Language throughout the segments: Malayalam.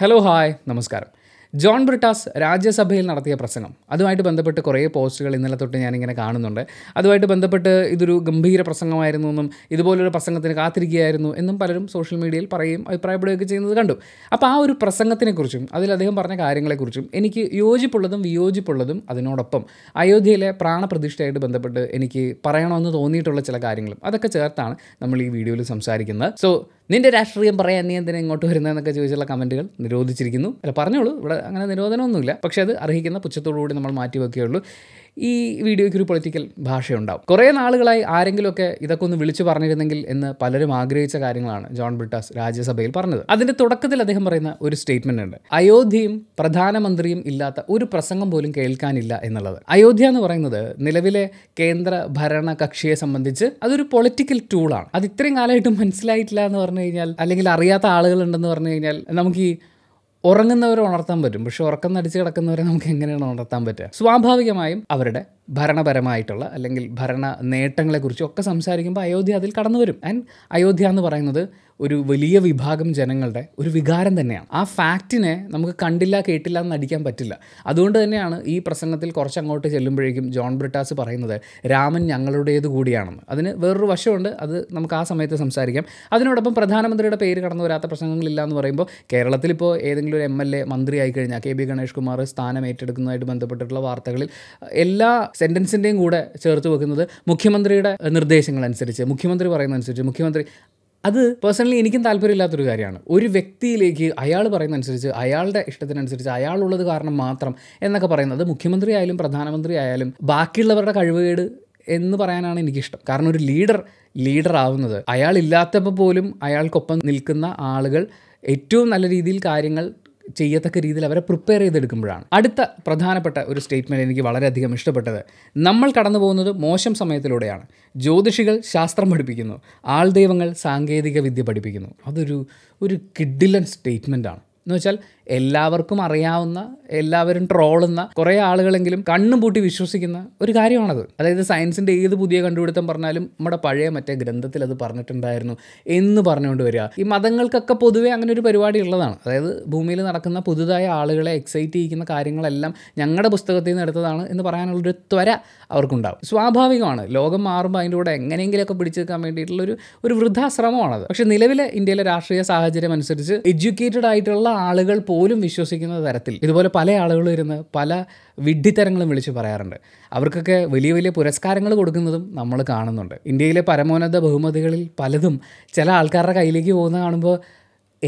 ഹലോ ഹായ് നമസ്കാരം ജോൺ ബ്രിട്ടാസ് രാജ്യസഭയിൽ നടത്തിയ പ്രസംഗം അതുമായിട്ട് ബന്ധപ്പെട്ട് കുറേ പോസ്റ്റുകൾ ഇന്നലെ തൊട്ട് ഞാനിങ്ങനെ കാണുന്നുണ്ട് അതുമായിട്ട് ബന്ധപ്പെട്ട് ഇതൊരു ഗംഭീര പ്രസംഗമായിരുന്നു എന്നും ഇതുപോലൊരു പ്രസംഗത്തിന് കാത്തിരിക്കുകയായിരുന്നു എന്നും പലരും സോഷ്യൽ മീഡിയയിൽ പറയുകയും അഭിപ്രായപ്പെടുകയൊക്കെ ചെയ്യുന്നത് കണ്ടു അപ്പോൾ ആ ഒരു പ്രസംഗത്തിനെക്കുറിച്ചും അതിൽ അദ്ദേഹം പറഞ്ഞ കാര്യങ്ങളെക്കുറിച്ചും എനിക്ക് യോജിപ്പുള്ളതും വിയോജിപ്പുള്ളതും അതിനോടൊപ്പം അയോധ്യയിലെ പ്രാണപ്രതിഷ്ഠയായിട്ട് ബന്ധപ്പെട്ട് എനിക്ക് പറയണമെന്ന് തോന്നിയിട്ടുള്ള ചില കാര്യങ്ങളും അതൊക്കെ ചേർത്താണ് നമ്മൾ ഈ വീഡിയോയിൽ സംസാരിക്കുന്നത് സോ നിന്റെ രാഷ്ട്രീയം പറയാൻ നീ എന്തിനാ ഇങ്ങോട്ട് വരുന്നതെന്നൊക്കെ ചോദിച്ചുള്ള കമൻറ്റുകൾ നിരോധിച്ചിരിക്കുന്നു അല്ല പറഞ്ഞോളൂ ഇവിടെ അങ്ങനെ നിരോധനമൊന്നുമില്ല പക്ഷേ അത് അർഹിക്കുന്ന പുച്ഛത്തോടു കൂടി നമ്മൾ മാറ്റി വയ്ക്കുകയുള്ളൂ ഈ വീഡിയോയ്ക്ക് ഒരു പൊളിറ്റിക്കൽ ഭാഷയുണ്ടാവും കുറേ നാളുകളായി ആരെങ്കിലുമൊക്കെ ഇതൊക്കെ ഒന്ന് വിളിച്ചു പറഞ്ഞിരുന്നെങ്കിൽ എന്ന് പലരും ആഗ്രഹിച്ച കാര്യങ്ങളാണ് ജോൺ ബ്രിട്ടാസ് രാജ്യസഭയിൽ പറഞ്ഞത് അതിൻ്റെ തുടക്കത്തിൽ അദ്ദേഹം പറയുന്ന ഒരു സ്റ്റേറ്റ്മെൻ്റ് ഉണ്ട് അയോധ്യയും പ്രധാനമന്ത്രിയും ഇല്ലാത്ത ഒരു പ്രസംഗം പോലും കേൾക്കാനില്ല എന്നുള്ളത് അയോധ്യ എന്ന് പറയുന്നത് നിലവിലെ കേന്ദ്ര ഭരണ കക്ഷിയെ സംബന്ധിച്ച് അതൊരു പൊളിറ്റിക്കൽ ടൂളാണ് അത് ഇത്രയും കാലമായിട്ടും മനസ്സിലായിട്ടില്ല എന്ന് പറഞ്ഞു കഴിഞ്ഞാൽ അല്ലെങ്കിൽ അറിയാത്ത ആളുകളുണ്ടെന്ന് പറഞ്ഞു കഴിഞ്ഞാൽ നമുക്ക് ഈ ഉറങ്ങുന്നവരെ ഉണർത്താൻ പറ്റും പക്ഷെ ഉറക്കം നടിച്ച് കിടക്കുന്നവരെ നമുക്ക് എങ്ങനെയാണ് ഉണർത്താൻ പറ്റുക സ്വാഭാവികമായും അവരുടെ ഭരണപരമായിട്ടുള്ള അല്ലെങ്കിൽ ഭരണ നേട്ടങ്ങളെക്കുറിച്ചും ഒക്കെ സംസാരിക്കുമ്പോൾ അയോധ്യ അതിൽ കടന്നു വരും ആൻഡ് അയോധ്യ എന്ന് പറയുന്നത് ഒരു വലിയ വിഭാഗം ജനങ്ങളുടെ ഒരു വികാരം തന്നെയാണ് ആ ഫാക്റ്റിനെ നമുക്ക് കണ്ടില്ല കേട്ടില്ല എന്ന് നടിക്കാൻ പറ്റില്ല അതുകൊണ്ട് തന്നെയാണ് ഈ പ്രസംഗത്തിൽ കുറച്ച് അങ്ങോട്ട് ചെല്ലുമ്പോഴേക്കും ജോൺ ബ്രിട്ടാസ് പറയുന്നത് രാമൻ ഞങ്ങളുടേത് കൂടിയാണെന്ന് അതിന് വേറൊരു വശമുണ്ട് അത് നമുക്ക് ആ സമയത്ത് സംസാരിക്കാം അതിനോടൊപ്പം പ്രധാനമന്ത്രിയുടെ പേര് കടന്നു വരാത്ത പ്രസംഗങ്ങളില്ല എന്ന് പറയുമ്പോൾ കേരളത്തിലിപ്പോൾ ഏതെങ്കിലും ഒരു എം എൽ എ മന്ത്രി ആയിക്കഴിഞ്ഞാൽ കെ ബി ഗണേഷ് കുമാർ സ്ഥാനം ഏറ്റെടുക്കുന്നതായിട്ട് ബന്ധപ്പെട്ടിട്ടുള്ള വാർത്തകളിൽ എല്ലാ സെൻറ്റൻസിൻ്റെയും കൂടെ ചേർത്ത് വെക്കുന്നത് മുഖ്യമന്ത്രിയുടെ നിർദ്ദേശങ്ങൾ അനുസരിച്ച് മുഖ്യമന്ത്രി പറയുന്നതനുസരിച്ച് മുഖ്യമന്ത്രി അത് പേഴ്സണലി എനിക്കും താല്പര്യമില്ലാത്തൊരു കാര്യമാണ് ഒരു വ്യക്തിയിലേക്ക് അയാൾ പറയുന്നതനുസരിച്ച് അയാളുടെ ഇഷ്ടത്തിനനുസരിച്ച് അയാളുള്ളത് കാരണം മാത്രം എന്നൊക്കെ പറയുന്നത് മുഖ്യമന്ത്രി ആയാലും പ്രധാനമന്ത്രി ആയാലും ബാക്കിയുള്ളവരുടെ കഴിവുകേട് എന്ന് പറയാനാണ് എനിക്കിഷ്ടം കാരണം ഒരു ലീഡർ ലീഡർ ആവുന്നത് അയാളില്ലാത്തപ്പോൾ പോലും അയാൾക്കൊപ്പം നിൽക്കുന്ന ആളുകൾ ഏറ്റവും നല്ല രീതിയിൽ കാര്യങ്ങൾ ചെയ്യത്തക്ക രീതിയിൽ അവരെ പ്രിപ്പയർ ചെയ്തെടുക്കുമ്പോഴാണ് അടുത്ത പ്രധാനപ്പെട്ട ഒരു സ്റ്റേറ്റ്മെൻറ്റ് എനിക്ക് വളരെയധികം ഇഷ്ടപ്പെട്ടത് നമ്മൾ കടന്നു പോകുന്നത് മോശം സമയത്തിലൂടെയാണ് ജ്യോതിഷികൾ ശാസ്ത്രം പഠിപ്പിക്കുന്നു ആൾദൈവങ്ങൾ സാങ്കേതിക വിദ്യ പഠിപ്പിക്കുന്നു അതൊരു ഒരു കിഡിലൻ സ്റ്റേറ്റ്മെൻറ്റാണ് എന്ന് വെച്ചാൽ എല്ലാവർക്കും അറിയാവുന്ന എല്ലാവരും ട്രോളുന്ന കുറേ ആളുകളെങ്കിലും കണ്ണും പൂട്ടി വിശ്വസിക്കുന്ന ഒരു കാര്യമാണത് അതായത് സയൻസിൻ്റെ ഏത് പുതിയ കണ്ടുപിടുത്തം പറഞ്ഞാലും നമ്മുടെ പഴയ മറ്റേ ഗ്രന്ഥത്തിൽ അത് പറഞ്ഞിട്ടുണ്ടായിരുന്നു എന്ന് പറഞ്ഞുകൊണ്ട് വരിക ഈ മതങ്ങൾക്കൊക്കെ പൊതുവേ അങ്ങനെ ഒരു പരിപാടി ഉള്ളതാണ് അതായത് ഭൂമിയിൽ നടക്കുന്ന പുതുതായ ആളുകളെ എക്സൈറ്റ് ചെയ്യിക്കുന്ന കാര്യങ്ങളെല്ലാം ഞങ്ങളുടെ പുസ്തകത്തിൽ നിന്ന് എടുത്തതാണ് എന്ന് പറയാനുള്ളൊരു ത്വര അവർക്കുണ്ടാവും സ്വാഭാവികമാണ് ലോകം മാറുമ്പോൾ അതിൻ്റെ കൂടെ എങ്ങനെയെങ്കിലുമൊക്കെ പിടിച്ചെടുക്കാൻ വേണ്ടിയിട്ടുള്ളൊരു ഒരു വൃദ്ധാശ്രമമാണത് പക്ഷേ നിലവിലെ ഇന്ത്യയിലെ രാഷ്ട്രീയ സാഹചര്യം അനുസരിച്ച് എഡ്യൂക്കേറ്റഡ് ആയിട്ടുള്ള ആളുകൾ പോലും വിശ്വസിക്കുന്ന തരത്തിൽ ഇതുപോലെ പല ആളുകളും ഇരുന്ന് പല വിഡ്ഢിത്തരങ്ങളും വിളിച്ച് പറയാറുണ്ട് അവർക്കൊക്കെ വലിയ വലിയ പുരസ്കാരങ്ങൾ കൊടുക്കുന്നതും നമ്മൾ കാണുന്നുണ്ട് ഇന്ത്യയിലെ പരമോന്നത ബഹുമതികളിൽ പലതും ചില ആൾക്കാരുടെ കയ്യിലേക്ക് പോകുന്ന കാണുമ്പോൾ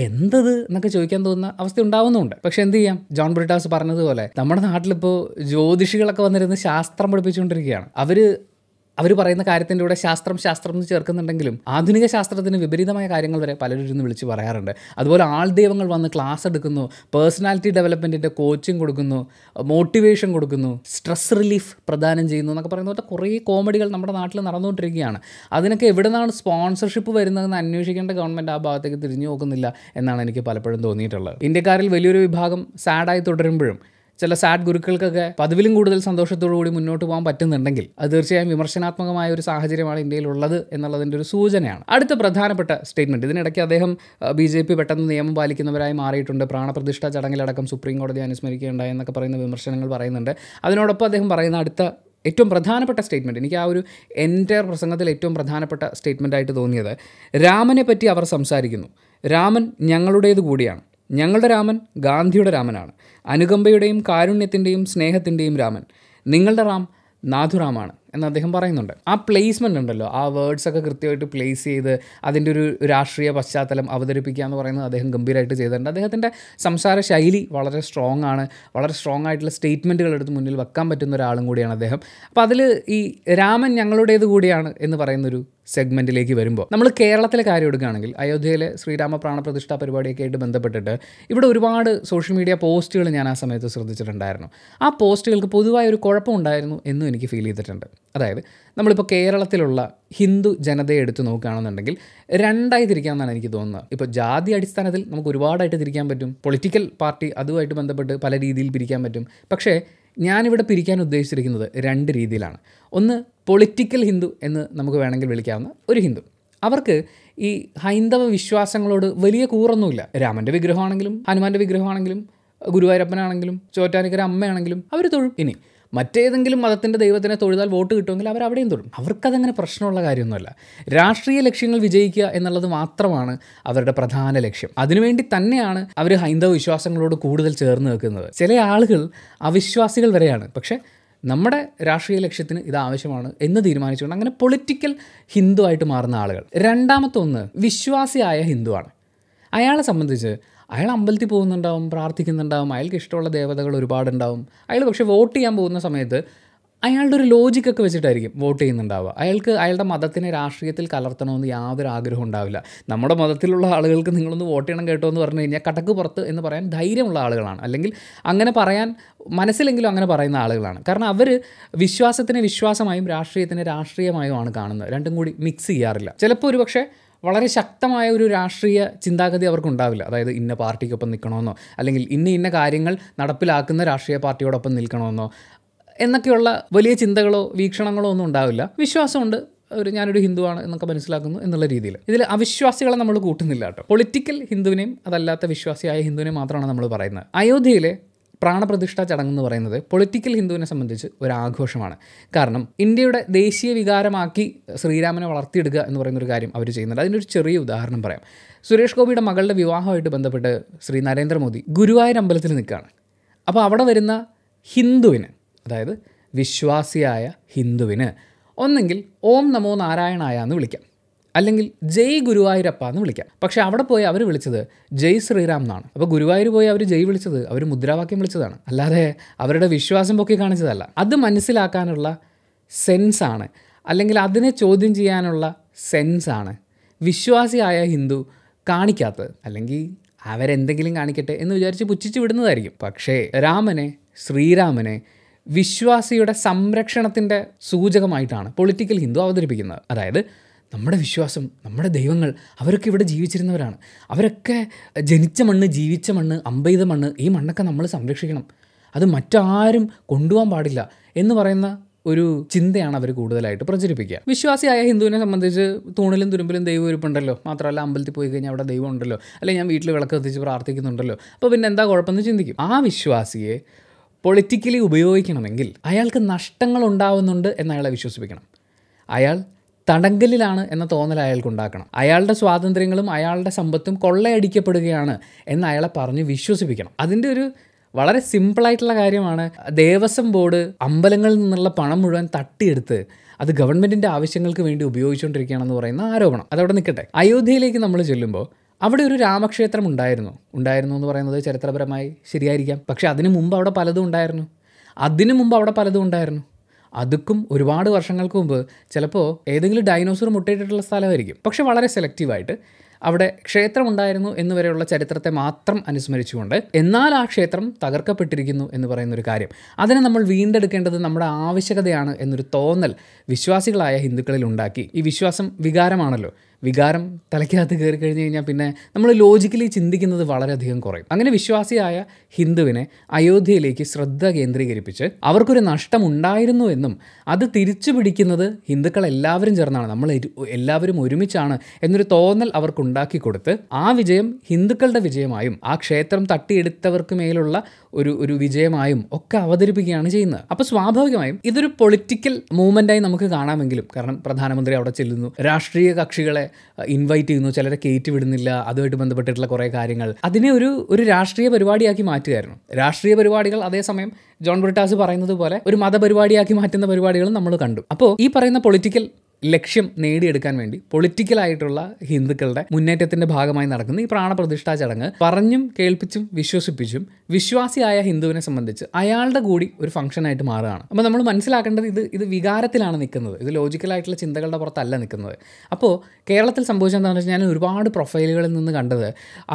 എന്തത് എന്നൊക്കെ ചോദിക്കാൻ തോന്നുന്ന അവസ്ഥ ഉണ്ടാവുന്നുണ്ട് പക്ഷെ എന്ത് ചെയ്യാം ജോൺ ബ്രിട്ടാസ് പറഞ്ഞതുപോലെ നമ്മുടെ നാട്ടിലിപ്പോൾ ജ്യോതിഷികളൊക്കെ വന്നിരുന്ന് ശാസ്ത്രം പഠിപ്പിച്ചുകൊണ്ടിരിക്കുകയാണ് അവർ അവർ പറയുന്ന കാര്യത്തിൻ്റെ കൂടെ ശാസ്ത്രം ശാസ്ത്രം എന്ന് ചേർക്കുന്നുണ്ടെങ്കിലും ആധുനിക ശാസ്ത്രത്തിന് വിപരീതമായ കാര്യങ്ങൾ വരെ പലരും ഇന്ന് വിളിച്ച് പറയാറുണ്ട് അതുപോലെ ആൾ ദൈവങ്ങൾ വന്ന് ക്ലാസ് എടുക്കുന്നു പേഴ്സണാലിറ്റി ഡെവലപ്മെൻറ്റിൻ്റെ കോച്ചിങ് കൊടുക്കുന്നു മോട്ടിവേഷൻ കൊടുക്കുന്നു സ്ട്രെസ് റിലീഫ് പ്രദാനം ചെയ്യുന്നു എന്നൊക്കെ പറയുന്ന പോലത്തെ കുറേ കോമഡികൾ നമ്മുടെ നാട്ടിൽ നടന്നുകൊണ്ടിരിക്കുകയാണ് അതിനൊക്കെ എവിടെ നിന്നാണ് സ്പോൺസർഷിപ്പ് വരുന്നതെന്ന് അന്വേഷിക്കേണ്ട ഗവൺമെൻറ് ആ ഭാഗത്തേക്ക് തിരിഞ്ഞു നോക്കുന്നില്ല എന്നാണ് എനിക്ക് പലപ്പോഴും തോന്നിയിട്ടുള്ളത് ഇന്ത്യക്കാരിൽ വലിയൊരു വിഭാഗം സാഡായി തുടരുമ്പോഴും ചില സാഡ് ഗുരുക്കൾക്കൊക്കെ പതിവിലും കൂടുതൽ സന്തോഷത്തോടു കൂടി മുന്നോട്ട് പോകാൻ പറ്റുന്നുണ്ടെങ്കിൽ അത് തീർച്ചയായും വിമർശനാത്മകമായ ഒരു സാഹചര്യമാണ് ഇന്ത്യയിലുള്ളത് എന്നുള്ളതിൻ്റെ ഒരു സൂചനയാണ് അടുത്ത പ്രധാനപ്പെട്ട സ്റ്റേറ്റ്മെൻറ്റ് ഇതിനിടയ്ക്ക് അദ്ദേഹം ബി ജെ പി പെട്ടെന്ന് നിയമം പാലിക്കുന്നവരായി മാറിയിട്ടുണ്ട് പ്രാണപ്രതിഷ്ഠ ചടങ്ങിലടക്കം സുപ്രീം കോടതി അനുസ്മരിക്കുകയുണ്ടായി എന്നൊക്കെ പറയുന്ന വിമർശനങ്ങൾ പറയുന്നുണ്ട് അതിനോടൊപ്പം അദ്ദേഹം പറയുന്ന അടുത്ത ഏറ്റവും പ്രധാനപ്പെട്ട സ്റ്റേറ്റ്മെൻറ്റ് എനിക്ക് ആ ഒരു എൻറ്റയർ പ്രസംഗത്തിൽ ഏറ്റവും പ്രധാനപ്പെട്ട സ്റ്റേറ്റ്മെൻ്റ് ആയിട്ട് തോന്നിയത് രാമനെ പറ്റി അവർ സംസാരിക്കുന്നു രാമൻ ഞങ്ങളുടേത് കൂടിയാണ് ഞങ്ങളുടെ രാമൻ ഗാന്ധിയുടെ രാമനാണ് അനുകമ്പയുടെയും കാരുണ്യത്തിൻ്റെയും സ്നേഹത്തിൻ്റെയും രാമൻ നിങ്ങളുടെ റാം നാഥുറാമാണ് എന്ന് അദ്ദേഹം പറയുന്നുണ്ട് ആ പ്ലേസ്മെൻ്റ് ഉണ്ടല്ലോ ആ വേർഡ്സൊക്കെ കൃത്യമായിട്ട് പ്ലേസ് ചെയ്ത് അതിൻ്റെ ഒരു രാഷ്ട്രീയ പശ്ചാത്തലം അവതരിപ്പിക്കുക എന്ന് പറയുന്നത് അദ്ദേഹം ഗംഭീരമായിട്ട് ചെയ്തിട്ടുണ്ട് അദ്ദേഹത്തിൻ്റെ സംസാര ശൈലി വളരെ സ്ട്രോങ് ആണ് വളരെ സ്ട്രോങ് ആയിട്ടുള്ള സ്റ്റേറ്റ്മെൻറ്റുകൾ എടുത്ത് മുന്നിൽ വെക്കാൻ പറ്റുന്ന ഒരാളും കൂടിയാണ് അദ്ദേഹം അപ്പോൾ അതിൽ ഈ രാമൻ ഞങ്ങളുടേത് കൂടിയാണ് എന്ന് പറയുന്നൊരു സെഗ്മെൻറ്റിലേക്ക് വരുമ്പോൾ നമ്മൾ കേരളത്തിലെ കാര്യം എടുക്കുകയാണെങ്കിൽ അയോധ്യയിലെ ശ്രീരാമ പ്രാണപ്രതിഷ്ഠാ പരിപാടിയൊക്കെ ആയിട്ട് ബന്ധപ്പെട്ടിട്ട് ഇവിടെ ഒരുപാട് സോഷ്യൽ മീഡിയ പോസ്റ്റുകൾ ഞാൻ ആ സമയത്ത് ശ്രദ്ധിച്ചിട്ടുണ്ടായിരുന്നു ആ പോസ്റ്റുകൾക്ക് പൊതുവായ ഒരു കുഴപ്പമുണ്ടായിരുന്നു എന്നും എനിക്ക് ഫീൽ ചെയ്തിട്ടുണ്ട് അതായത് നമ്മളിപ്പോൾ കേരളത്തിലുള്ള ഹിന്ദു ജനതയെ എടുത്തു നോക്കുകയാണെന്നുണ്ടെങ്കിൽ രണ്ടായി തിരിക്കാമെന്നാണ് എനിക്ക് തോന്നുന്നത് ഇപ്പോൾ ജാതി അടിസ്ഥാനത്തിൽ നമുക്ക് ഒരുപാടായിട്ട് തിരിക്കാൻ പറ്റും പൊളിറ്റിക്കൽ പാർട്ടി അതുമായിട്ട് ബന്ധപ്പെട്ട് പല രീതിയിൽ പിരിക്കാൻ പറ്റും പക്ഷേ ഞാനിവിടെ പിരിക്കാൻ ഉദ്ദേശിച്ചിരിക്കുന്നത് രണ്ട് രീതിയിലാണ് ഒന്ന് പൊളിറ്റിക്കൽ ഹിന്ദു എന്ന് നമുക്ക് വേണമെങ്കിൽ വിളിക്കാവുന്ന ഒരു ഹിന്ദു അവർക്ക് ഈ ഹൈന്ദവ വിശ്വാസങ്ങളോട് വലിയ കൂറൊന്നുമില്ല രാമൻ്റെ വിഗ്രഹമാണെങ്കിലും ഹനുമാൻ്റെ വിഗ്രഹമാണെങ്കിലും ഗുരുവായൂരപ്പനാണെങ്കിലും ചോറ്റാനിക്കര അമ്മയാണെങ്കിലും അവർ തൊഴും ഇനി മറ്റേതെങ്കിലും മതത്തിൻ്റെ ദൈവത്തിനെ തൊഴുതാൽ വോട്ട് കിട്ടുമെങ്കിൽ അവർ അവിടെയും തൊഴും അവർക്കതങ്ങനെ പ്രശ്നമുള്ള കാര്യമൊന്നുമല്ല രാഷ്ട്രീയ ലക്ഷ്യങ്ങൾ വിജയിക്കുക എന്നുള്ളത് മാത്രമാണ് അവരുടെ പ്രധാന ലക്ഷ്യം അതിനുവേണ്ടി തന്നെയാണ് അവർ ഹൈന്ദവ വിശ്വാസങ്ങളോട് കൂടുതൽ ചേർന്ന് നിൽക്കുന്നത് ചില ആളുകൾ അവിശ്വാസികൾ വരെയാണ് പക്ഷേ നമ്മുടെ രാഷ്ട്രീയ ലക്ഷ്യത്തിന് ഇത് ആവശ്യമാണ് എന്ന് തീരുമാനിച്ചുകൊണ്ട് അങ്ങനെ പൊളിറ്റിക്കൽ ഹിന്ദു ആയിട്ട് മാറുന്ന ആളുകൾ രണ്ടാമത്തെ ഒന്ന് വിശ്വാസിയായ ഹിന്ദുവാണ് അയാളെ സംബന്ധിച്ച് അയാൾ അമ്പലത്തിൽ പോകുന്നുണ്ടാവും പ്രാർത്ഥിക്കുന്നുണ്ടാവും അയാൾക്ക് ഇഷ്ടമുള്ള ദേവതകൾ ഒരുപാടുണ്ടാവും അയാൾ പക്ഷേ വോട്ട് ചെയ്യാൻ പോകുന്ന സമയത്ത് അയാളുടെ ഒരു ലോജിക്കൊക്കെ വെച്ചിട്ടായിരിക്കും വോട്ട് ചെയ്യുന്നുണ്ടാവുക അയാൾക്ക് അയാളുടെ മതത്തിനെ രാഷ്ട്രീയത്തിൽ കലർത്തണമെന്ന് യാതൊരു ആഗ്രഹം ഉണ്ടാവില്ല നമ്മുടെ മതത്തിലുള്ള ആളുകൾക്ക് നിങ്ങളൊന്ന് വോട്ട് ചെയ്യണം കേട്ടോ എന്ന് പറഞ്ഞു കഴിഞ്ഞാൽ കടക്ക് പുറത്ത് എന്ന് പറയാൻ ധൈര്യമുള്ള ആളുകളാണ് അല്ലെങ്കിൽ അങ്ങനെ പറയാൻ മനസ്സിലെങ്കിലും അങ്ങനെ പറയുന്ന ആളുകളാണ് കാരണം അവർ വിശ്വാസത്തിനെ വിശ്വാസമായും രാഷ്ട്രീയത്തിനെ രാഷ്ട്രീയമായുമാണ് കാണുന്നത് രണ്ടും കൂടി മിക്സ് ചെയ്യാറില്ല ചിലപ്പോൾ ഒരു പക്ഷേ വളരെ ശക്തമായ ഒരു രാഷ്ട്രീയ ചിന്താഗതി അവർക്കുണ്ടാവില്ല അതായത് ഇന്ന പാർട്ടിക്കൊപ്പം നിൽക്കണമെന്നോ അല്ലെങ്കിൽ ഇന്ന ഇന്ന കാര്യങ്ങൾ നടപ്പിലാക്കുന്ന രാഷ്ട്രീയ പാർട്ടിയോടൊപ്പം നിൽക്കണമെന്നോ എന്നൊക്കെയുള്ള വലിയ ചിന്തകളോ വീക്ഷണങ്ങളോ ഒന്നും ഉണ്ടാവില്ല വിശ്വാസമുണ്ട് ഒരു ഞാനൊരു ഹിന്ദുവാണ് എന്നൊക്കെ മനസ്സിലാക്കുന്നു എന്നുള്ള രീതിയിൽ ഇതിൽ അവിശ്വാസികളെ നമ്മൾ കൂട്ടുന്നില്ല കേട്ടോ പൊളിറ്റിക്കൽ ഹിന്ദുവിനെയും അതല്ലാത്ത വിശ്വാസിയായ ഹിന്ദുവിനെ മാത്രമാണ് നമ്മൾ പറയുന്നത് അയോധ്യയിലെ ചടങ്ങ് എന്ന് പറയുന്നത് പൊളിറ്റിക്കൽ ഹിന്ദുവിനെ സംബന്ധിച്ച് ഒരു ആഘോഷമാണ് കാരണം ഇന്ത്യയുടെ ദേശീയ വികാരമാക്കി ശ്രീരാമനെ വളർത്തിയെടുക്കുക എന്ന് പറയുന്ന ഒരു കാര്യം അവർ ചെയ്യുന്നുണ്ട് ഒരു ചെറിയ ഉദാഹരണം പറയാം സുരേഷ് ഗോപിയുടെ മകളുടെ വിവാഹമായിട്ട് ബന്ധപ്പെട്ട് ശ്രീ നരേന്ദ്രമോദി ഗുരുവായൂർ അമ്പലത്തിൽ നിൽക്കുകയാണ് അപ്പോൾ അവിടെ വരുന്ന ഹിന്ദുവിന് അതായത് വിശ്വാസിയായ ഹിന്ദുവിന് ഒന്നെങ്കിൽ ഓം നമോ നാരായണായ എന്ന് വിളിക്കാം അല്ലെങ്കിൽ ജയ് ഗുരുവായൂരപ്പ എന്ന് വിളിക്കാം പക്ഷേ അവിടെ പോയി അവർ വിളിച്ചത് ജയ് ശ്രീറാം എന്നാണ് അപ്പോൾ ഗുരുവായൂർ പോയി അവർ ജയ് വിളിച്ചത് അവർ മുദ്രാവാക്യം വിളിച്ചതാണ് അല്ലാതെ അവരുടെ വിശ്വാസം പൊക്കി കാണിച്ചതല്ല അത് മനസ്സിലാക്കാനുള്ള സെൻസാണ് അല്ലെങ്കിൽ അതിനെ ചോദ്യം ചെയ്യാനുള്ള സെൻസാണ് വിശ്വാസിയായ ഹിന്ദു കാണിക്കാത്തത് അല്ലെങ്കിൽ അവരെന്തെങ്കിലും കാണിക്കട്ടെ എന്ന് വിചാരിച്ച് പുച്ഛിച്ച് വിടുന്നതായിരിക്കും പക്ഷേ രാമനെ ശ്രീരാമനെ വിശ്വാസിയുടെ സംരക്ഷണത്തിൻ്റെ സൂചകമായിട്ടാണ് പൊളിറ്റിക്കൽ ഹിന്ദു അവതരിപ്പിക്കുന്നത് അതായത് നമ്മുടെ വിശ്വാസം നമ്മുടെ ദൈവങ്ങൾ അവരൊക്കെ ഇവിടെ ജീവിച്ചിരുന്നവരാണ് അവരൊക്കെ ജനിച്ച മണ്ണ് ജീവിച്ച മണ്ണ് അമ്പെയ്ത മണ്ണ് ഈ മണ്ണൊക്കെ നമ്മൾ സംരക്ഷിക്കണം അത് മറ്റാരും കൊണ്ടുപോകാൻ പാടില്ല എന്ന് പറയുന്ന ഒരു ചിന്തയാണ് അവർ കൂടുതലായിട്ട് പ്രചരിപ്പിക്കുക വിശ്വാസിയായ ഹിന്ദുവിനെ സംബന്ധിച്ച് തൂണിലും തുരുമ്പിലും ദൈവം ഇരിപ്പുണ്ടല്ലോ മാത്രമല്ല അമ്പലത്തിൽ പോയി കഴിഞ്ഞാൽ അവിടെ ദൈവം ഉണ്ടല്ലോ അല്ലെങ്കിൽ ഞാൻ വീട്ടിൽ വിളക്ക് കത്തിച്ച് പ്രാർത്ഥിക്കുന്നുണ്ടല്ലോ അപ്പോൾ പിന്നെ എന്താ കുഴപ്പമെന്ന് ചിന്തിക്കും ആ വിശ്വാസിയെ പൊളിറ്റിക്കലി ഉപയോഗിക്കണമെങ്കിൽ അയാൾക്ക് നഷ്ടങ്ങൾ ഉണ്ടാവുന്നുണ്ട് എന്ന് അയാളെ വിശ്വസിപ്പിക്കണം അയാൾ തടങ്കലിലാണ് എന്ന തോന്നൽ അയാൾക്ക് ഉണ്ടാക്കണം അയാളുടെ സ്വാതന്ത്ര്യങ്ങളും അയാളുടെ സമ്പത്തും കൊള്ളയടിക്കപ്പെടുകയാണ് എന്ന് അയാളെ പറഞ്ഞ് വിശ്വസിപ്പിക്കണം അതിൻ്റെ ഒരു വളരെ സിമ്പിളായിട്ടുള്ള കാര്യമാണ് ദേവസ്വം ബോർഡ് അമ്പലങ്ങളിൽ നിന്നുള്ള പണം മുഴുവൻ തട്ടിയെടുത്ത് അത് ഗവൺമെൻറ്റിൻ്റെ ആവശ്യങ്ങൾക്ക് വേണ്ടി ഉപയോഗിച്ചുകൊണ്ടിരിക്കുകയാണെന്ന് പറയുന്ന ആരോപണം അതവിടെ നിൽക്കട്ടെ അയോധ്യയിലേക്ക് നമ്മൾ ചെല്ലുമ്പോൾ അവിടെ ഒരു രാമക്ഷേത്രം ഉണ്ടായിരുന്നു ഉണ്ടായിരുന്നു എന്ന് പറയുന്നത് ചരിത്രപരമായി ശരിയായിരിക്കാം പക്ഷേ അതിനു മുമ്പ് അവിടെ പലതും ഉണ്ടായിരുന്നു അതിനു മുമ്പ് അവിടെ പലതും ഉണ്ടായിരുന്നു അതുക്കും ഒരുപാട് വർഷങ്ങൾക്ക് മുമ്പ് ചിലപ്പോൾ ഏതെങ്കിലും ഡൈനോസർ മുട്ടയിട്ടിട്ടുള്ള സ്ഥലമായിരിക്കും പക്ഷെ വളരെ സെലക്റ്റീവായിട്ട് അവിടെ ക്ഷേത്രം ഉണ്ടായിരുന്നു എന്ന് വരെയുള്ള ചരിത്രത്തെ മാത്രം അനുസ്മരിച്ചുകൊണ്ട് എന്നാൽ ആ ക്ഷേത്രം തകർക്കപ്പെട്ടിരിക്കുന്നു എന്ന് പറയുന്ന ഒരു കാര്യം അതിനെ നമ്മൾ വീണ്ടെടുക്കേണ്ടത് നമ്മുടെ ആവശ്യകതയാണ് എന്നൊരു തോന്നൽ വിശ്വാസികളായ ഹിന്ദുക്കളിൽ ഉണ്ടാക്കി ഈ വിശ്വാസം വികാരമാണല്ലോ വികാരം തലയ്ക്കകത്ത് കയറി കഴിഞ്ഞ് കഴിഞ്ഞാൽ പിന്നെ നമ്മൾ ലോജിക്കലി ചിന്തിക്കുന്നത് വളരെയധികം കുറയും അങ്ങനെ വിശ്വാസിയായ ഹിന്ദുവിനെ അയോധ്യയിലേക്ക് ശ്രദ്ധ കേന്ദ്രീകരിപ്പിച്ച് അവർക്കൊരു നഷ്ടമുണ്ടായിരുന്നു എന്നും അത് തിരിച്ചു പിടിക്കുന്നത് ഹിന്ദുക്കൾ എല്ലാവരും ചേർന്നാണ് നമ്മൾ എല്ലാവരും ഒരുമിച്ചാണ് എന്നൊരു തോന്നൽ അവർക്കുണ്ടാക്കി കൊടുത്ത് ആ വിജയം ഹിന്ദുക്കളുടെ വിജയമായും ആ ക്ഷേത്രം തട്ടിയെടുത്തവർക്ക് മേലുള്ള ഒരു ഒരു വിജയമായും ഒക്കെ അവതരിപ്പിക്കുകയാണ് ചെയ്യുന്നത് അപ്പോൾ സ്വാഭാവികമായും ഇതൊരു പൊളിറ്റിക്കൽ മൂവ്മെൻ്റായി നമുക്ക് കാണാമെങ്കിലും കാരണം പ്രധാനമന്ത്രി അവിടെ ചെല്ലുന്നു രാഷ്ട്രീയ കക്ഷികളെ ഇൻവൈറ്റ് ചെയ്യുന്നു ചിലരെ കയറ്റി വിടുന്നില്ല അതുമായിട്ട് ബന്ധപ്പെട്ടിട്ടുള്ള കുറേ കാര്യങ്ങൾ അതിനെ ഒരു ഒരു രാഷ്ട്രീയ പരിപാടിയാക്കി മാറ്റുകയായിരുന്നു രാഷ്ട്രീയ പരിപാടികൾ അതേസമയം ജോൺ ബ്രിട്ടാസ് പറയുന്നത് പോലെ ഒരു മതപരിപാടിയാക്കി മാറ്റുന്ന പരിപാടികളും നമ്മൾ കണ്ടു അപ്പോൾ ഈ പറയുന്ന പൊളിറ്റിക്കൽ ലക്ഷ്യം നേടിയെടുക്കാൻ വേണ്ടി പൊളിറ്റിക്കലായിട്ടുള്ള ഹിന്ദുക്കളുടെ മുന്നേറ്റത്തിന്റെ ഭാഗമായി നടക്കുന്ന ഈ പ്രാണപ്രതിഷ്ഠാ ചടങ്ങ് പറഞ്ഞും കേൾപ്പിച്ചും വിശ്വസിപ്പിച്ചും വിശ്വാസിയായ ഹിന്ദുവിനെ സംബന്ധിച്ച് അയാളുടെ കൂടി ഒരു ഫംഗ്ഷനായിട്ട് മാറുകയാണ് അപ്പോൾ നമ്മൾ മനസ്സിലാക്കേണ്ടത് ഇത് ഇത് വികാരത്തിലാണ് നിൽക്കുന്നത് ഇത് ലോജിക്കലായിട്ടുള്ള ചിന്തകളുടെ പുറത്തല്ല നിൽക്കുന്നത് അപ്പോൾ കേരളത്തിൽ എന്താണെന്ന് വെച്ചാൽ ഞാൻ ഒരുപാട് പ്രൊഫൈലുകളിൽ നിന്ന് കണ്ടത്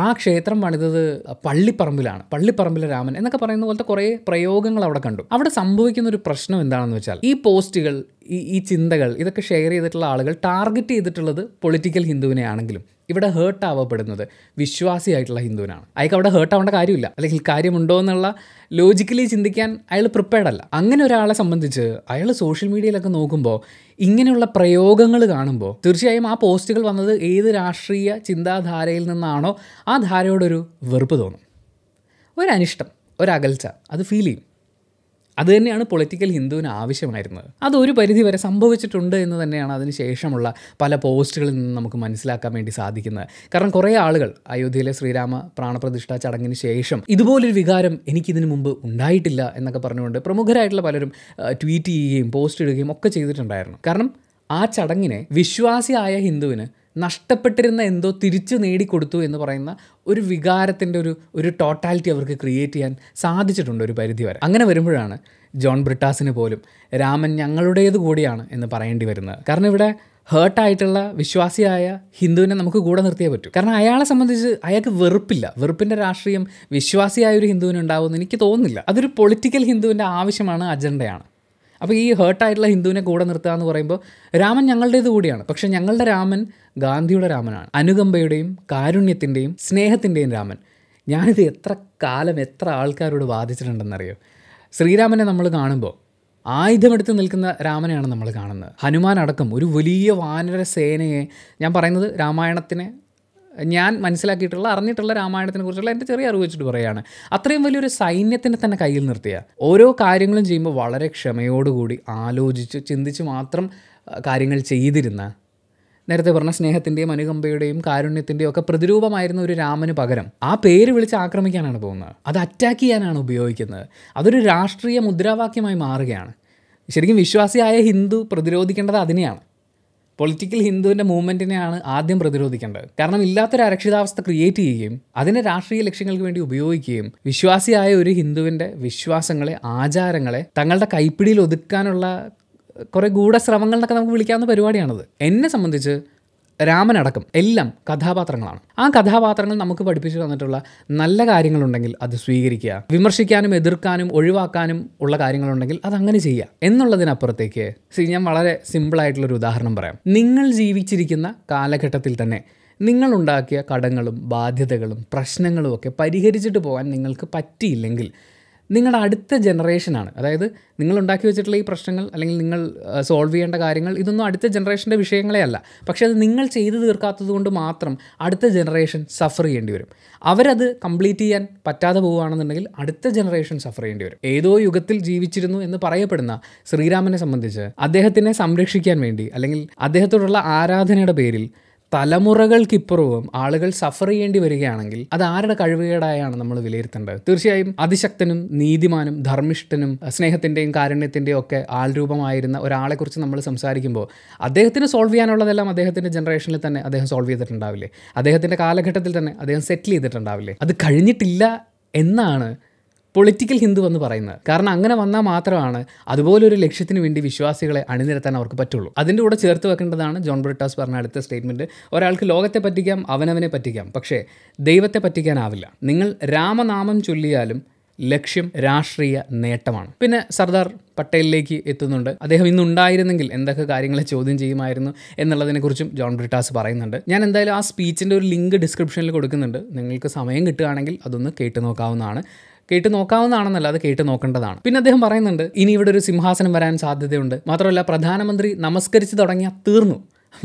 ആ ക്ഷേത്രം പണിതത് പള്ളിപ്പറമ്പിലാണ് പള്ളിപ്പറമ്പിലെ രാമൻ എന്നൊക്കെ പറയുന്ന പോലത്തെ കുറേ പ്രയോഗങ്ങൾ അവിടെ കണ്ടു അവിടെ സംഭവിക്കുന്ന ഒരു പ്രശ്നം എന്താണെന്ന് വെച്ചാൽ ഈ പോസ്റ്റുകൾ ഈ ഈ ചിന്തകൾ ഇതൊക്കെ ഷെയർ ചെയ്തിട്ടുള്ള ആളുകൾ ടാർഗറ്റ് ചെയ്തിട്ടുള്ളത് പൊളിറ്റിക്കൽ ഹിന്ദുവിനെ ആണെങ്കിലും ഇവിടെ ഹേർട്ട് ആവപ്പെടുന്നത് വിശ്വാസിയായിട്ടുള്ള ഹിന്ദുവിനാണ് അയാൾക്ക് അവിടെ ഹേർട്ട് ആവേണ്ട കാര്യമില്ല അല്ലെങ്കിൽ കാര്യമുണ്ടോ എന്നുള്ള ലോജിക്കലി ചിന്തിക്കാൻ അയാൾ പ്രിപ്പയർഡ് അല്ല അങ്ങനെ ഒരാളെ സംബന്ധിച്ച് അയാൾ സോഷ്യൽ മീഡിയയിലൊക്കെ നോക്കുമ്പോൾ ഇങ്ങനെയുള്ള പ്രയോഗങ്ങൾ കാണുമ്പോൾ തീർച്ചയായും ആ പോസ്റ്റുകൾ വന്നത് ഏത് രാഷ്ട്രീയ ചിന്താധാരയിൽ നിന്നാണോ ആ ധാരയോടൊരു വെറുപ്പ് തോന്നും ഒരനിഷ്ടം ഒരകൽച്ച അത് ഫീൽ ചെയ്യും അതുതന്നെയാണ് പൊളിറ്റിക്കൽ ഹിന്ദുവിന് ആവശ്യമായിരുന്നത് അതൊരു പരിധിവരെ സംഭവിച്ചിട്ടുണ്ട് എന്ന് തന്നെയാണ് അതിന് ശേഷമുള്ള പല പോസ്റ്റുകളിൽ നിന്ന് നമുക്ക് മനസ്സിലാക്കാൻ വേണ്ടി സാധിക്കുന്നത് കാരണം കുറേ ആളുകൾ അയോധ്യയിലെ ശ്രീരാമ പ്രാണപ്രതിഷ്ഠ ചടങ്ങിന് ശേഷം ഇതുപോലൊരു വികാരം എനിക്കിതിനു മുമ്പ് ഉണ്ടായിട്ടില്ല എന്നൊക്കെ പറഞ്ഞുകൊണ്ട് പ്രമുഖരായിട്ടുള്ള പലരും ട്വീറ്റ് ചെയ്യുകയും പോസ്റ്റ് ഇടുകയും ഒക്കെ ചെയ്തിട്ടുണ്ടായിരുന്നു കാരണം ആ ചടങ്ങിനെ വിശ്വാസിയായ ഹിന്ദുവിന് നഷ്ടപ്പെട്ടിരുന്ന എന്തോ തിരിച്ചു നേടിക്കൊടുത്തു എന്ന് പറയുന്ന ഒരു വികാരത്തിൻ്റെ ഒരു ഒരു ടോട്ടാലിറ്റി അവർക്ക് ക്രിയേറ്റ് ചെയ്യാൻ സാധിച്ചിട്ടുണ്ട് ഒരു പരിധി വരെ അങ്ങനെ വരുമ്പോഴാണ് ജോൺ ബ്രിട്ടാസിന് പോലും രാമൻ ഞങ്ങളുടേത് കൂടിയാണ് എന്ന് പറയേണ്ടി വരുന്നത് കാരണം ഇവിടെ ഹേർട്ടായിട്ടുള്ള വിശ്വാസിയായ ഹിന്ദുവിനെ നമുക്ക് കൂടെ നിർത്തിയേ പറ്റൂ കാരണം അയാളെ സംബന്ധിച്ച് അയാൾക്ക് വെറുപ്പില്ല വെറുപ്പിൻ്റെ രാഷ്ട്രീയം വിശ്വാസിയായ ഒരു ഹിന്ദുവിനുണ്ടാവുമെന്ന് എനിക്ക് തോന്നുന്നില്ല അതൊരു പൊളിറ്റിക്കൽ ഹിന്ദുവിൻ്റെ ആവശ്യമാണ് അജണ്ടയാണ് അപ്പോൾ ഈ ഹേർട്ടായിട്ടുള്ള ഹിന്ദുവിനെ കൂടെ നിർത്തുക എന്ന് പറയുമ്പോൾ രാമൻ ഞങ്ങളുടേത് കൂടിയാണ് പക്ഷേ ഞങ്ങളുടെ രാമൻ ഗാന്ധിയുടെ രാമനാണ് അനുകമ്പയുടെയും കാരുണ്യത്തിൻ്റെയും സ്നേഹത്തിൻ്റെയും രാമൻ ഞാനിത് എത്ര കാലം എത്ര ആൾക്കാരോട് അറിയോ ശ്രീരാമനെ നമ്മൾ കാണുമ്പോൾ ആയുധമെടുത്ത് നിൽക്കുന്ന രാമനെയാണ് നമ്മൾ കാണുന്നത് ഹനുമാൻ അടക്കം ഒരു വലിയ വാനര സേനയെ ഞാൻ പറയുന്നത് രാമായണത്തിനെ ഞാൻ മനസ്സിലാക്കിയിട്ടുള്ള അറിഞ്ഞിട്ടുള്ള രാമായണത്തിനെ കുറിച്ചുള്ള എൻ്റെ ചെറിയ അറിവ് വെച്ചിട്ട് പറയുകയാണ് അത്രയും വലിയൊരു സൈന്യത്തിൻ്റെ തന്നെ കയ്യിൽ നിർത്തിയ ഓരോ കാര്യങ്ങളും ചെയ്യുമ്പോൾ വളരെ ക്ഷമയോടുകൂടി ആലോചിച്ച് ചിന്തിച്ച് മാത്രം കാര്യങ്ങൾ ചെയ്തിരുന്ന നേരത്തെ പറഞ്ഞ സ്നേഹത്തിൻ്റെയും അനുകമ്പയുടെയും കാരുണ്യത്തിൻ്റെയും ഒക്കെ പ്രതിരൂപമായിരുന്ന ഒരു രാമന് പകരം ആ പേര് വിളിച്ച് ആക്രമിക്കാനാണ് പോകുന്നത് അത് അറ്റാക്ക് ചെയ്യാനാണ് ഉപയോഗിക്കുന്നത് അതൊരു രാഷ്ട്രീയ മുദ്രാവാക്യമായി മാറുകയാണ് ശരിക്കും വിശ്വാസിയായ ഹിന്ദു പ്രതിരോധിക്കേണ്ടത് അതിനെയാണ് പൊളിറ്റിക്കൽ ഹിന്ദുവിൻ്റെ മൂവ്മെൻറ്റിനെയാണ് ആദ്യം പ്രതിരോധിക്കേണ്ടത് കാരണം ഇല്ലാത്തൊരു അരക്ഷിതാവസ്ഥ ക്രിയേറ്റ് ചെയ്യുകയും അതിനെ രാഷ്ട്രീയ ലക്ഷ്യങ്ങൾക്ക് വേണ്ടി ഉപയോഗിക്കുകയും വിശ്വാസിയായ ഒരു ഹിന്ദുവിൻ്റെ വിശ്വാസങ്ങളെ ആചാരങ്ങളെ തങ്ങളുടെ കൈപ്പിടിയിൽ ഒതുക്കാനുള്ള കുറേ ഗൂഢശ്രമങ്ങൾ എന്നൊക്കെ നമുക്ക് വിളിക്കാവുന്ന പരിപാടിയാണത് എന്നെ സംബന്ധിച്ച് രാമനടക്കം എല്ലാം കഥാപാത്രങ്ങളാണ് ആ കഥാപാത്രങ്ങൾ നമുക്ക് പഠിപ്പിച്ചു തന്നിട്ടുള്ള നല്ല കാര്യങ്ങളുണ്ടെങ്കിൽ അത് സ്വീകരിക്കുക വിമർശിക്കാനും എതിർക്കാനും ഒഴിവാക്കാനും ഉള്ള കാര്യങ്ങളുണ്ടെങ്കിൽ അത് അങ്ങനെ ചെയ്യുക എന്നുള്ളതിനപ്പുറത്തേക്ക് സി ഞാൻ വളരെ സിമ്പിളായിട്ടുള്ളൊരു ഉദാഹരണം പറയാം നിങ്ങൾ ജീവിച്ചിരിക്കുന്ന കാലഘട്ടത്തിൽ തന്നെ നിങ്ങളുണ്ടാക്കിയ കടങ്ങളും ബാധ്യതകളും പ്രശ്നങ്ങളും ഒക്കെ പരിഹരിച്ചിട്ട് പോകാൻ നിങ്ങൾക്ക് പറ്റിയില്ലെങ്കിൽ നിങ്ങളുടെ അടുത്ത ജനറേഷനാണ് അതായത് നിങ്ങൾ ഉണ്ടാക്കി വെച്ചിട്ടുള്ള ഈ പ്രശ്നങ്ങൾ അല്ലെങ്കിൽ നിങ്ങൾ സോൾവ് ചെയ്യേണ്ട കാര്യങ്ങൾ ഇതൊന്നും അടുത്ത ജനറേഷൻ്റെ വിഷയങ്ങളെ അല്ല പക്ഷേ അത് നിങ്ങൾ ചെയ്തു തീർക്കാത്തത് കൊണ്ട് മാത്രം അടുത്ത ജനറേഷൻ സഫർ ചെയ്യേണ്ടി വരും അവരത് കംപ്ലീറ്റ് ചെയ്യാൻ പറ്റാതെ പോവുകയാണെന്നുണ്ടെങ്കിൽ അടുത്ത ജനറേഷൻ സഫർ ചെയ്യേണ്ടി വരും ഏതോ യുഗത്തിൽ ജീവിച്ചിരുന്നു എന്ന് പറയപ്പെടുന്ന ശ്രീരാമനെ സംബന്ധിച്ച് അദ്ദേഹത്തിനെ സംരക്ഷിക്കാൻ വേണ്ടി അല്ലെങ്കിൽ അദ്ദേഹത്തോടുള്ള ആരാധനയുടെ പേരിൽ തലമുറകൾക്കിപ്പുറവും ആളുകൾ സഫർ ചെയ്യേണ്ടി വരികയാണെങ്കിൽ അത് ആരുടെ കഴിവുകേടായാണ് നമ്മൾ വിലയിരുത്തേണ്ടത് തീർച്ചയായും അതിശക്തനും നീതിമാനും ധർമ്മിഷ്ഠനും സ്നേഹത്തിൻ്റെയും കാരുണ്യത്തിൻ്റെയും ഒക്കെ ആൾരൂപമായിരുന്ന ഒരാളെക്കുറിച്ച് നമ്മൾ സംസാരിക്കുമ്പോൾ അദ്ദേഹത്തിന് സോൾവ് ചെയ്യാനുള്ളതെല്ലാം അദ്ദേഹത്തിൻ്റെ ജനറേഷനിൽ തന്നെ അദ്ദേഹം സോൾവ് ചെയ്തിട്ടുണ്ടാവില്ലേ അദ്ദേഹത്തിൻ്റെ കാലഘട്ടത്തിൽ തന്നെ അദ്ദേഹം സെറ്റിൽ ചെയ്തിട്ടുണ്ടാവില്ലേ അത് കഴിഞ്ഞിട്ടില്ല എന്നാണ് പൊളിറ്റിക്കൽ ഹിന്ദു എന്ന് പറയുന്നത് കാരണം അങ്ങനെ വന്നാൽ മാത്രമാണ് അതുപോലൊരു ലക്ഷ്യത്തിന് വേണ്ടി വിശ്വാസികളെ അണിനിരത്താൻ അവർക്ക് പറ്റുള്ളൂ അതിൻ്റെ കൂടെ ചേർത്ത് വെക്കേണ്ടതാണ് ജോൺ ബ്രിട്ടാസ് പറഞ്ഞ അടുത്ത സ്റ്റേറ്റ്മെൻറ്റ് ഒരാൾക്ക് ലോകത്തെ പറ്റിക്കാം അവനവനെ പറ്റിക്കാം പക്ഷേ ദൈവത്തെ പറ്റിക്കാനാവില്ല നിങ്ങൾ രാമനാമം ചൊല്ലിയാലും ലക്ഷ്യം രാഷ്ട്രീയ നേട്ടമാണ് പിന്നെ സർദാർ പട്ടേലിലേക്ക് എത്തുന്നുണ്ട് അദ്ദേഹം ഇന്നുണ്ടായിരുന്നെങ്കിൽ എന്തൊക്കെ കാര്യങ്ങളെ ചോദ്യം ചെയ്യുമായിരുന്നു എന്നുള്ളതിനെക്കുറിച്ചും ജോൺ ബ്രിട്ടാസ് പറയുന്നുണ്ട് ഞാൻ എന്തായാലും ആ സ്പീച്ചിൻ്റെ ഒരു ലിങ്ക് ഡിസ്ക്രിപ്ഷനിൽ കൊടുക്കുന്നുണ്ട് നിങ്ങൾക്ക് സമയം കിട്ടുകയാണെങ്കിൽ അതൊന്ന് കേട്ടു നോക്കാവുന്നതാണ് കേട്ട് നോക്കാവുന്നതാണെന്നല്ല അത് കേട്ട് നോക്കേണ്ടതാണ് പിന്നെ അദ്ദേഹം പറയുന്നുണ്ട് ഇനി ഇവിടെ ഒരു സിംഹാസനം വരാൻ സാധ്യതയുണ്ട് മാത്രമല്ല പ്രധാനമന്ത്രി നമസ്കരിച്ച് തുടങ്ങിയാൽ തീർന്നു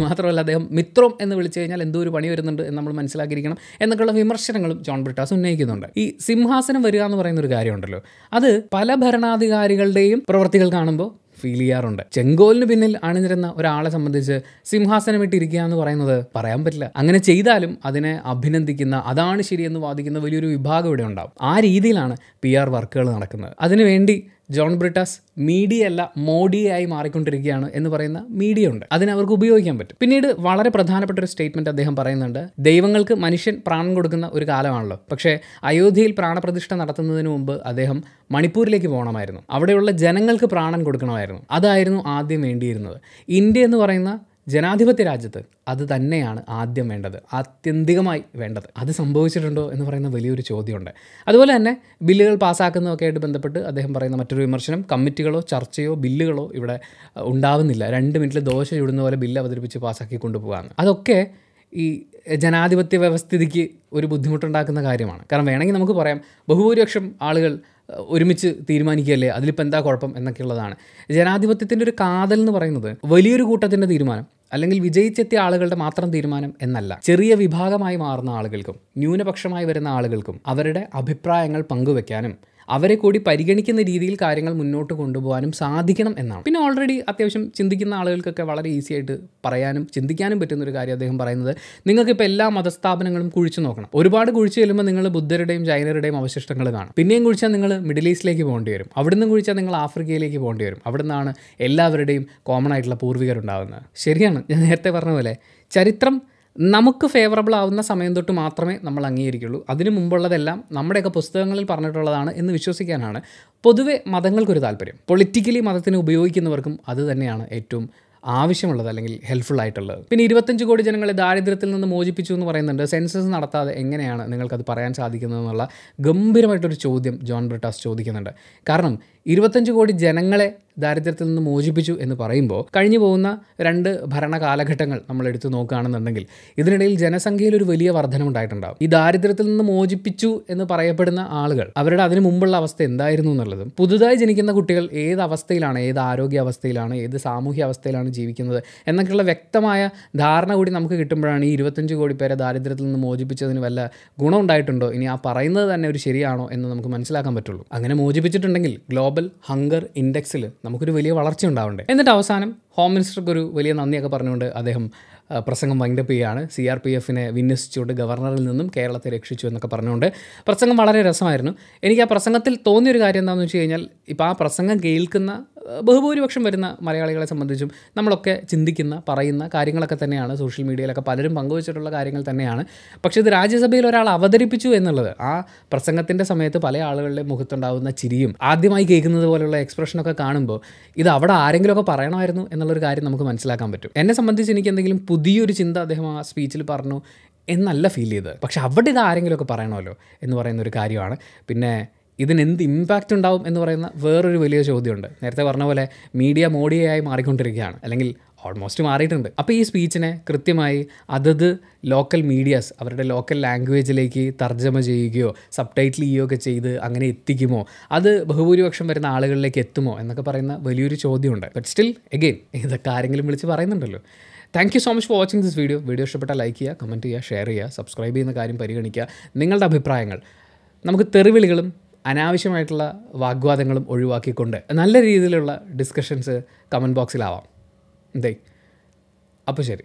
മാത്രമല്ല അദ്ദേഹം മിത്രം എന്ന് വിളിച്ചു കഴിഞ്ഞാൽ എന്തോ ഒരു പണി വരുന്നുണ്ട് എന്ന് നമ്മൾ മനസ്സിലാക്കിയിരിക്കണം എന്നൊക്കെയുള്ള വിമർശനങ്ങളും ജോൺ ബ്രിട്ടാസ് ഉന്നയിക്കുന്നുണ്ട് ഈ സിംഹാസനം വരിക എന്ന് പറയുന്ന ഒരു കാര്യമുണ്ടല്ലോ അത് പല ഭരണാധികാരികളുടെയും പ്രവൃത്തികൾ കാണുമ്പോൾ ഫീൽ ചെയ്യാറുണ്ട് ചെങ്കോലിന് പിന്നിൽ അണിഞ്ഞിരുന്ന ഒരാളെ സംബന്ധിച്ച് സിംഹാസനം ഇട്ടിരിക്കുക എന്ന് പറയുന്നത് പറയാൻ പറ്റില്ല അങ്ങനെ ചെയ്താലും അതിനെ അഭിനന്ദിക്കുന്ന അതാണ് ശരിയെന്ന് വാദിക്കുന്ന വലിയൊരു വിഭാഗം ഇവിടെ ഉണ്ടാവും ആ രീതിയിലാണ് പി ആർ വർക്കുകൾ നടക്കുന്നത് അതിനുവേണ്ടി ജോൺ ബ്രിട്ടാസ് മീഡിയ അല്ല മോഡിയായി മാറിക്കൊണ്ടിരിക്കുകയാണ് എന്ന് പറയുന്ന മീഡിയ ഉണ്ട് അതിനെ അവർക്ക് ഉപയോഗിക്കാൻ പറ്റും പിന്നീട് വളരെ പ്രധാനപ്പെട്ട ഒരു സ്റ്റേറ്റ്മെന്റ് അദ്ദേഹം പറയുന്നുണ്ട് ദൈവങ്ങൾക്ക് മനുഷ്യൻ പ്രാണൻ കൊടുക്കുന്ന ഒരു കാലമാണല്ലോ പക്ഷേ അയോധ്യയിൽ പ്രാണപ്രതിഷ്ഠ നടത്തുന്നതിന് മുമ്പ് അദ്ദേഹം മണിപ്പൂരിലേക്ക് പോകണമായിരുന്നു അവിടെയുള്ള ജനങ്ങൾക്ക് പ്രാണൻ കൊടുക്കണമായിരുന്നു അതായിരുന്നു ആദ്യം വേണ്ടിയിരുന്നത് ഇന്ത്യ എന്ന് പറയുന്ന ജനാധിപത്യ രാജ്യത്ത് അത് തന്നെയാണ് ആദ്യം വേണ്ടത് ആത്യന്തികമായി വേണ്ടത് അത് സംഭവിച്ചിട്ടുണ്ടോ എന്ന് പറയുന്ന വലിയൊരു ചോദ്യമുണ്ട് അതുപോലെ തന്നെ ബില്ലുകൾ പാസ്സാക്കുന്നതൊക്കെ ആയിട്ട് ബന്ധപ്പെട്ട് അദ്ദേഹം പറയുന്ന മറ്റൊരു വിമർശനം കമ്മിറ്റികളോ ചർച്ചയോ ബില്ലുകളോ ഇവിടെ ഉണ്ടാവുന്നില്ല രണ്ട് മിനിറ്റിൽ ദോശ ചൂടുന്ന പോലെ ബില്ല് അവതരിപ്പിച്ച് പാസ്സാക്കി കൊണ്ടുപോകാമെന്ന് അതൊക്കെ ഈ ജനാധിപത്യ വ്യവസ്ഥിതിക്ക് ഒരു ബുദ്ധിമുട്ടുണ്ടാക്കുന്ന കാര്യമാണ് കാരണം വേണമെങ്കിൽ നമുക്ക് പറയാം ബഹുഭൂരിപക്ഷം ആളുകൾ ഒരുമിച്ച് തീരുമാനിക്കുകയല്ലേ അതിലിപ്പോൾ എന്താ കുഴപ്പം എന്നൊക്കെയുള്ളതാണ് ജനാധിപത്യത്തിൻ്റെ ഒരു കാതൽ എന്ന് പറയുന്നത് വലിയൊരു കൂട്ടത്തിൻ്റെ തീരുമാനം അല്ലെങ്കിൽ വിജയിച്ചെത്തിയ ആളുകളുടെ മാത്രം തീരുമാനം എന്നല്ല ചെറിയ വിഭാഗമായി മാറുന്ന ആളുകൾക്കും ന്യൂനപക്ഷമായി വരുന്ന ആളുകൾക്കും അവരുടെ അഭിപ്രായങ്ങൾ പങ്കുവെക്കാനും അവരെ കൂടി പരിഗണിക്കുന്ന രീതിയിൽ കാര്യങ്ങൾ മുന്നോട്ട് കൊണ്ടുപോകാനും സാധിക്കണം എന്നാണ് പിന്നെ ഓൾറെഡി അത്യാവശ്യം ചിന്തിക്കുന്ന ആളുകൾക്കൊക്കെ വളരെ ഈസി ആയിട്ട് പറയാനും ചിന്തിക്കാനും പറ്റുന്ന ഒരു കാര്യം അദ്ദേഹം പറയുന്നത് നിങ്ങൾക്കിപ്പോൾ എല്ലാ മതസ്ഥാപനങ്ങളും കുഴിച്ചു നോക്കണം ഒരുപാട് കുഴിച്ചു ചെല്ലുമ്പോൾ നിങ്ങൾ ബുദ്ധരുടെയും ജൈനരുടെയും അവശിഷ്ടങ്ങൾ കാണും പിന്നെയും കുഴിച്ചാൽ നിങ്ങൾ മിഡിൽ ഈസ്റ്റിലേക്ക് പോകേണ്ടി വരും അവിടുന്ന് കുഴിച്ചാൽ നിങ്ങൾ ആഫ്രിക്കയിലേക്ക് പോകേണ്ടി വരും അവിടുന്നാണ് എല്ലാവരുടെയും കോമൺ ആയിട്ടുള്ള പൂർവികരുണ്ടാകുന്നത് ശരിയാണ് ഞാൻ നേരത്തെ പറഞ്ഞ പോലെ ചരിത്രം നമുക്ക് ഫേവറബിൾ ആവുന്ന സമയം തൊട്ട് മാത്രമേ നമ്മൾ അംഗീകരിക്കുള്ളൂ അതിനു മുമ്പുള്ളതെല്ലാം നമ്മുടെയൊക്കെ പുസ്തകങ്ങളിൽ പറഞ്ഞിട്ടുള്ളതാണ് എന്ന് വിശ്വസിക്കാനാണ് പൊതുവെ മതങ്ങൾക്കൊരു താല്പര്യം പൊളിറ്റിക്കലി മതത്തിന് ഉപയോഗിക്കുന്നവർക്കും അത് തന്നെയാണ് ഏറ്റവും ആവശ്യമുള്ളത് അല്ലെങ്കിൽ ഹെൽപ്ഫുൾ ആയിട്ടുള്ളത് പിന്നെ ഇരുപത്തഞ്ച് കോടി ജനങ്ങളെ ദാരിദ്ര്യത്തിൽ നിന്ന് മോചിപ്പിച്ചു എന്ന് പറയുന്നുണ്ട് സെൻസസ് നടത്താതെ എങ്ങനെയാണ് നിങ്ങൾക്കത് പറയാൻ സാധിക്കുന്നതെന്നുള്ള ഗംഭീരമായിട്ടൊരു ചോദ്യം ജോൺ ബ്രിട്ടാസ് ചോദിക്കുന്നുണ്ട് കാരണം ഇരുപത്തഞ്ച് കോടി ജനങ്ങളെ ദാരിദ്ര്യത്തിൽ നിന്ന് മോചിപ്പിച്ചു എന്ന് പറയുമ്പോൾ കഴിഞ്ഞു പോകുന്ന രണ്ട് ഭരണകാലഘട്ടങ്ങൾ നമ്മൾ എടുത്തു നോക്കുകയാണെന്നുണ്ടെങ്കിൽ ഇതിനിടയിൽ ജനസംഖ്യയിൽ ഒരു വലിയ വർധനമുണ്ടായിട്ടുണ്ടാവും ഈ ദാരിദ്ര്യത്തിൽ നിന്ന് മോചിപ്പിച്ചു എന്ന് പറയപ്പെടുന്ന ആളുകൾ അവരുടെ അതിനു മുമ്പുള്ള അവസ്ഥ എന്തായിരുന്നു എന്നുള്ളതും പുതുതായി ജനിക്കുന്ന കുട്ടികൾ ഏത് അവസ്ഥയിലാണ് ഏത് ആരോഗ്യ അവസ്ഥയിലാണ് ഏത് സാമൂഹ്യ അവസ്ഥയിലാണ് ജീവിക്കുന്നത് എന്നൊക്കെയുള്ള വ്യക്തമായ ധാരണ കൂടി നമുക്ക് കിട്ടുമ്പോഴാണ് ഈ ഇരുപത്തഞ്ച് കോടി പേരെ ദാരിദ്ര്യത്തിൽ നിന്ന് മോചിപ്പിച്ചതിന് വല്ല ഗുണമുണ്ടായിട്ടുണ്ടോ ഇനി ആ പറയുന്നത് തന്നെ ഒരു ശരിയാണോ എന്ന് നമുക്ക് മനസ്സിലാക്കാൻ പറ്റുള്ളൂ അങ്ങനെ മോചിപ്പിച്ചിട്ടുണ്ടെങ്കിൽ ഗ്ലോബൽ ഗ്ലോബൽ ഹങ്കർ ഇൻഡെക്സിൽ നമുക്കൊരു വലിയ വളർച്ച ഉണ്ടാവണ്ടേ എന്നിട്ട് അവസാനം ഹോം മിനിസ്റ്റർക്ക് ഒരു വലിയ നന്ദിയൊക്കെ പറഞ്ഞുകൊണ്ട് അദ്ദേഹം പ്രസംഗം വൈൻഡപ്പ് ചെയ്യുകയാണ് സി ആർ പി എഫിനെ വിന്യസിച്ചുകൊണ്ട് ഗവർണറിൽ നിന്നും കേരളത്തെ രക്ഷിച്ചു എന്നൊക്കെ പറഞ്ഞുകൊണ്ട് പ്രസംഗം വളരെ രസമായിരുന്നു എനിക്ക് ആ പ്രസംഗത്തിൽ തോന്നിയൊരു കാര്യം എന്താണെന്ന് വെച്ച് കഴിഞ്ഞാൽ ഇപ്പോൾ ആ പ്രസംഗം കേൾക്കുന്ന ബഹുഭൂരിപക്ഷം വരുന്ന മലയാളികളെ സംബന്ധിച്ചും നമ്മളൊക്കെ ചിന്തിക്കുന്ന പറയുന്ന കാര്യങ്ങളൊക്കെ തന്നെയാണ് സോഷ്യൽ മീഡിയയിലൊക്കെ പലരും പങ്കുവച്ചിട്ടുള്ള കാര്യങ്ങൾ തന്നെയാണ് പക്ഷേ ഇത് രാജ്യസഭയിൽ ഒരാൾ അവതരിപ്പിച്ചു എന്നുള്ളത് ആ പ്രസംഗത്തിൻ്റെ സമയത്ത് പല ആളുകളുടെ മുഖത്തുണ്ടാവുന്ന ചിരിയും ആദ്യമായി കേൾക്കുന്നത് പോലുള്ള എക്സ്പ്രഷനൊക്കെ കാണുമ്പോൾ ഇത് അവിടെ ആരെങ്കിലുമൊക്കെ പറയണമായിരുന്നു എന്നുള്ളൊരു കാര്യം നമുക്ക് മനസ്സിലാക്കാൻ പറ്റും എന്നെ സംബന്ധിച്ച് എനിക്ക് എന്തെങ്കിലും പുതിയൊരു ചിന്ത അദ്ദേഹം ആ സ്പീച്ചിൽ പറഞ്ഞു എന്നല്ല ഫീൽ ചെയ്തത് പക്ഷെ അവിടെ ഇത് ആരെങ്കിലുമൊക്കെ പറയണമല്ലോ എന്ന് പറയുന്ന ഒരു കാര്യമാണ് പിന്നെ ഇതിന് എന്ത് ഇമ്പാക്റ്റ് ഉണ്ടാവും എന്ന് പറയുന്ന വേറൊരു വലിയ ചോദ്യമുണ്ട് നേരത്തെ പറഞ്ഞ പോലെ മീഡിയ മോഡിയായി മാറിക്കൊണ്ടിരിക്കുകയാണ് അല്ലെങ്കിൽ ഓൾമോസ്റ്റ് മാറിയിട്ടുണ്ട് അപ്പോൾ ഈ സ്പീച്ചിനെ കൃത്യമായി അതത് ലോക്കൽ മീഡിയാസ് അവരുടെ ലോക്കൽ ലാംഗ്വേജിലേക്ക് തർജ്ജമ ചെയ്യുകയോ സബ് ടൈറ്റിൽ ചെയ്യുകയൊക്കെ ചെയ്ത് അങ്ങനെ എത്തിക്കുമോ അത് ബഹുഭൂരിപക്ഷം വരുന്ന ആളുകളിലേക്ക് എത്തുമോ എന്നൊക്കെ പറയുന്ന വലിയൊരു ചോദ്യമുണ്ട് ബട്ട് സ്റ്റിൽ എഗെയിൻ ഇതൊക്കെ ആരെങ്കിലും വിളിച്ച് പറയുന്നുണ്ടല്ലോ thank you so much for watching this video video ഇഷ്ടപ്പെട്ട ലൈക്ക് ചെയ്യുക കമൻറ്റ് ചെയ്യുക ഷെയർ ചെയ്യുക സബ്സ്ക്രൈബ് ചെയ്യുന്ന കാര്യം പരിഗണിക്കുക നിങ്ങളുടെ അഭിപ്രായങ്ങൾ നമുക്ക് തെറിവിളികളും അനാവശ്യമായിട്ടുള്ള വാഗ്വാദങ്ങളും ഒഴിവാക്കിക്കൊണ്ട് നല്ല രീതിയിലുള്ള ഡിസ്കഷൻസ് കമൻറ്റ് ബോക്സിലാവാം എന്തേ അപ്പോൾ ശരി